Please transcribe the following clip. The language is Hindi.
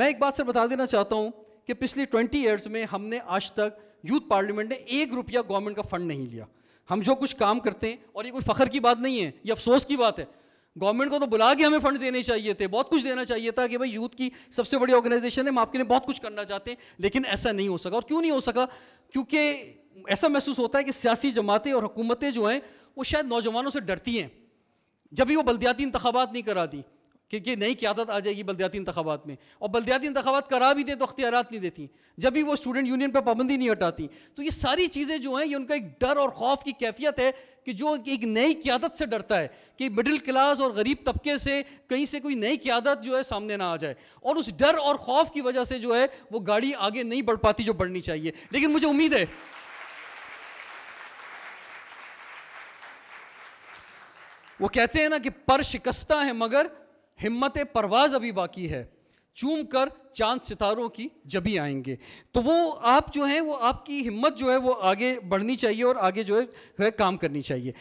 मैं एक बात सर बता देना चाहता हूँ कि पिछले 20 ईयर्स में हमने आज तक यूथ पार्लियामेंट ने एक रुपया गवर्नमेंट का फंड नहीं लिया हम जो कुछ काम करते हैं और ये कोई फ़ख्र की बात नहीं है ये अफसोस की बात है गवर्नमेंट को तो बुला के हमें फंड देने चाहिए थे बहुत कुछ देना चाहिए था कि भाई यूथ की सबसे बड़ी ऑर्गेनाइजेशन है हम आपके लिए बहुत कुछ करना चाहते हैं लेकिन ऐसा नहीं हो सका और क्यों नहीं हो सका क्योंकि ऐसा महसूस होता है कि सियासी जमातें और हुकूमतें जो हैं वो शायद नौजवानों से डरती हैं जब भी वो बल्दियाती इंतबात नहीं कराती कि ये नई क्यादत आ जाएगी बलदियाती इंतबात में और बलदियाती इंतबात करा भी दें तो अख्तियार नहीं देती जब भी वो स्टूडेंट यूनियन पर पाबंदी नहीं हटाती तो ये सारी चीज़ें जो हैं ये उनका एक डर और खौफ की कैफियत है कि जो एक नई क्यादत से डरता है कि मिडिल क्लास और गरीब तबके से कहीं से कोई नई क्यादत जो है सामने ना आ जाए और उस डर और खौफ की वजह से जो है वो गाड़ी आगे नहीं बढ़ पाती जो बढ़नी चाहिए लेकिन मुझे उम्मीद है वो कहते हैं ना कि पर शिकस्ता है मगर हिम्मत परवाज़ अभी बाकी है चूम कर चांद सितारों की जबी आएंगे तो वो आप जो हैं वो आपकी हिम्मत जो है वो आगे बढ़नी चाहिए और आगे जो है काम करनी चाहिए